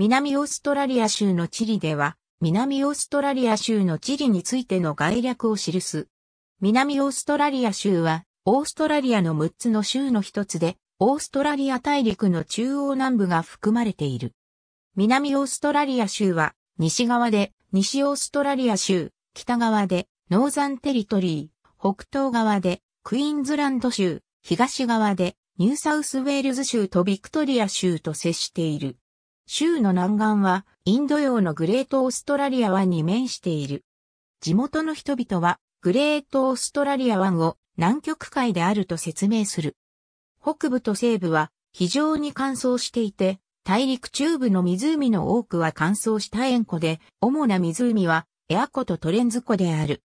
南オーストラリア州の地理では、南オーストラリア州の地理についての概略を記す。南オーストラリア州は、オーストラリアの6つの州の一つで、オーストラリア大陸の中央南部が含まれている。南オーストラリア州は、西側で西オーストラリア州、北側でノーザンテリトリー、北東側でクイーンズランド州、東側でニューサウスウェールズ州とビクトリア州と接している。州の南岸はインド洋のグレートオーストラリア湾に面している。地元の人々はグレートオーストラリア湾を南極海であると説明する。北部と西部は非常に乾燥していて、大陸中部の湖の多くは乾燥した塩湖で、主な湖はエア湖とトレンズ湖である。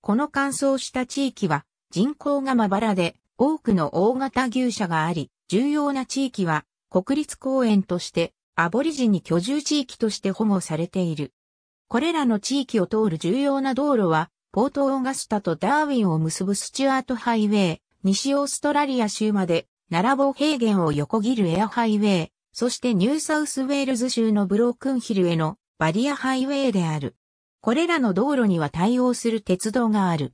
この乾燥した地域は人口がまばらで多くの大型牛舎があり、重要な地域は国立公園としてアボリジニ居住地域として保護されている。これらの地域を通る重要な道路は、ポートオーガスタとダーウィンを結ぶスチュアートハイウェイ、西オーストラリア州まで、ナラボ平原を横切るエアハイウェイ、そしてニューサウスウェールズ州のブロークンヒルへのバリアハイウェイである。これらの道路には対応する鉄道がある。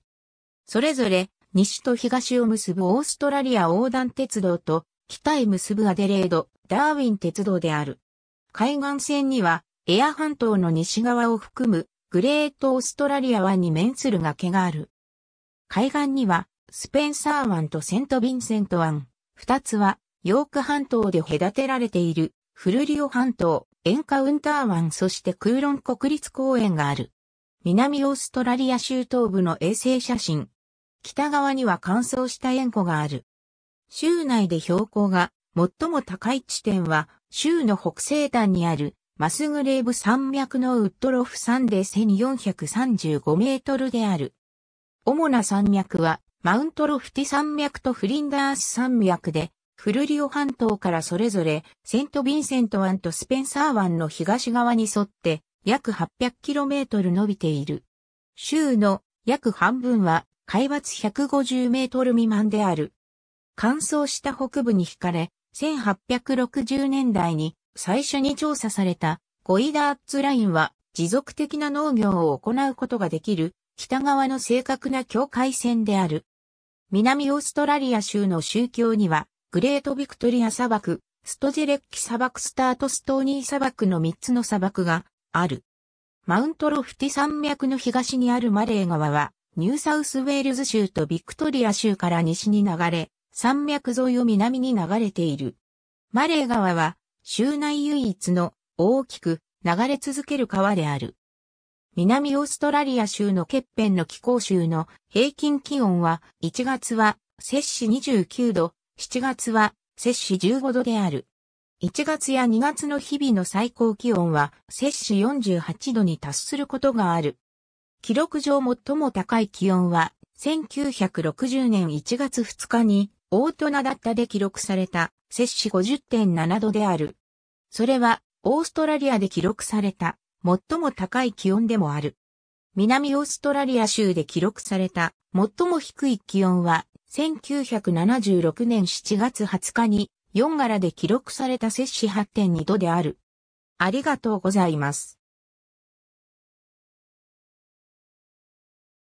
それぞれ、西と東を結ぶオーストラリア横断鉄道と、北へ結ぶアデレード、ダーウィン鉄道である。海岸線には、エア半島の西側を含む、グレートオーストラリア湾に面する崖がある。海岸には、スペンサー湾とセント・ヴィンセント湾、二つは、ヨーク半島で隔てられている、フルリオ半島、エンカウンター湾そしてクーロン国立公園がある。南オーストラリア州東部の衛星写真。北側には乾燥した塩湖がある。州内で標高が最も高い地点は州の北西端にあるマスグレーブ山脈のウッドロフ山で1435メートルである。主な山脈はマウントロフティ山脈とフリンダース山脈で、フルリオ半島からそれぞれセント・ヴィンセント湾とスペンサー湾の東側に沿って約8 0 0トル伸びている。州の約半分は海抜150メートル未満である。乾燥した北部に惹かれ、1860年代に最初に調査されたゴイダーツラインは持続的な農業を行うことができる北側の正確な境界線である。南オーストラリア州の宗教にはグレートビクトリア砂漠、ストジェレッキ砂漠スタートストーニー砂漠の3つの砂漠がある。マウントロフティ山脈の東にあるマレー川はニューサウスウェールズ州とビクトリア州から西に流れ、山脈沿いを南に流れている。マレー川は、州内唯一の大きく流れ続ける川である。南オーストラリア州のケッペンの気候州の平均気温は1月は摂氏29度、7月は摂氏15度である。1月や2月の日々の最高気温は摂氏48度に達することがある。記録上最も高い気温は1960年1月2日に大人だったで記録された摂氏50.7度である。それはオーストラリアで記録された最も高い気温でもある。南オーストラリア州で記録された最も低い気温は1976年7月20日に4柄で記録された摂氏8.2度である。ありがとうございます。